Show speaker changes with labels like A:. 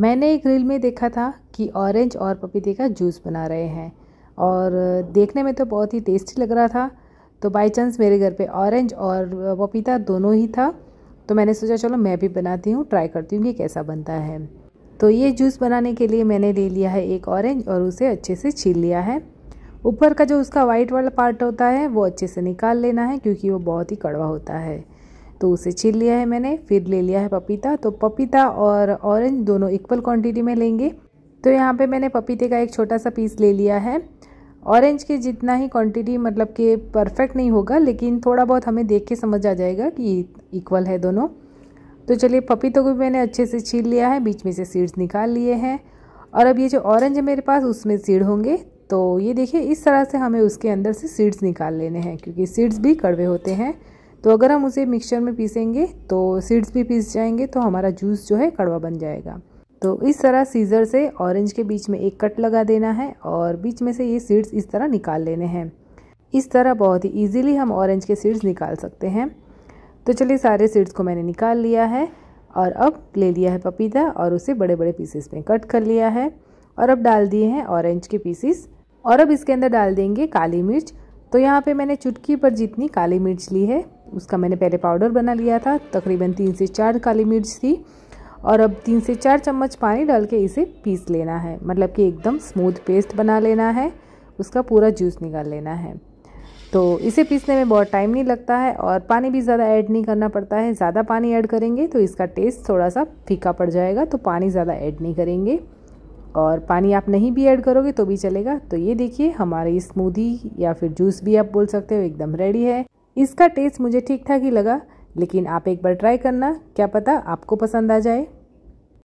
A: मैंने एक रील में देखा था कि ऑरेंज और पपीते का जूस बना रहे हैं और देखने में तो बहुत ही टेस्टी लग रहा था तो बाई चांस मेरे घर पे ऑरेंज और पपीता दोनों ही था तो मैंने सोचा चलो मैं भी बनाती हूँ ट्राई करती हूँ कि कैसा बनता है तो ये जूस बनाने के लिए मैंने ले लिया है एक ऑरेंज और उसे अच्छे से छील लिया है ऊपर का जो उसका वाइट वाला पार्ट होता है वो अच्छे से निकाल लेना है क्योंकि वो बहुत ही कड़वा होता है तो उसे छील लिया है मैंने फिर ले लिया है पपीता तो पपीता और ऑरेंज दोनों इक्वल क्वांटिटी में लेंगे तो यहाँ पे मैंने पपीते का एक छोटा सा पीस ले लिया है ऑरेंज के जितना ही क्वांटिटी मतलब कि परफेक्ट नहीं होगा लेकिन थोड़ा बहुत हमें देख के समझ आ जाएगा कि इक्वल है दोनों तो चलिए पपीतों को भी मैंने अच्छे से छील लिया है बीच में से सीड्स निकाल लिए हैं और अब ये जो ऑरेंज है मेरे पास उसमें सीड होंगे तो ये देखिए इस तरह से हमें उसके अंदर से सीड्स निकाल लेने हैं क्योंकि सीड्स भी कड़वे होते हैं तो अगर हम उसे मिक्सचर में पीसेंगे तो सीड्स भी पीस जाएंगे तो हमारा जूस जो है कड़वा बन जाएगा तो इस तरह सीज़र से ऑरेंज के बीच में एक कट लगा देना है और बीच में से ये सीड्स इस तरह निकाल लेने हैं इस तरह बहुत ही ईजिली हम ऑरेंज के सीड्स निकाल सकते हैं तो चलिए सारे सीड्स को मैंने निकाल लिया है और अब ले लिया है पपीता और उसे बड़े बड़े पीसेस में कट कर लिया है और अब डाल दिए हैं ऑरेंज के पीसेस और अब इसके अंदर डाल देंगे काली मिर्च तो यहाँ पे मैंने चुटकी पर जितनी काली मिर्च ली है उसका मैंने पहले पाउडर बना लिया था तकरीबन तीन से चार काली मिर्च थी और अब तीन से चार चम्मच पानी डाल के इसे पीस लेना है मतलब कि एकदम स्मूथ पेस्ट बना लेना है उसका पूरा जूस निकाल लेना है तो इसे पीसने में बहुत टाइम नहीं लगता है और पानी भी ज़्यादा ऐड नहीं करना पड़ता है ज़्यादा पानी ऐड करेंगे तो इसका टेस्ट थोड़ा सा फीका पड़ जाएगा तो पानी ज़्यादा ऐड नहीं करेंगे और पानी आप नहीं भी ऐड करोगे तो भी चलेगा तो ये देखिए हमारी स्मूदी या फिर जूस भी आप बोल सकते हो एकदम रेडी है इसका टेस्ट मुझे ठीक ठाक ही लगा लेकिन आप एक बार ट्राई करना क्या पता आपको पसंद आ जाए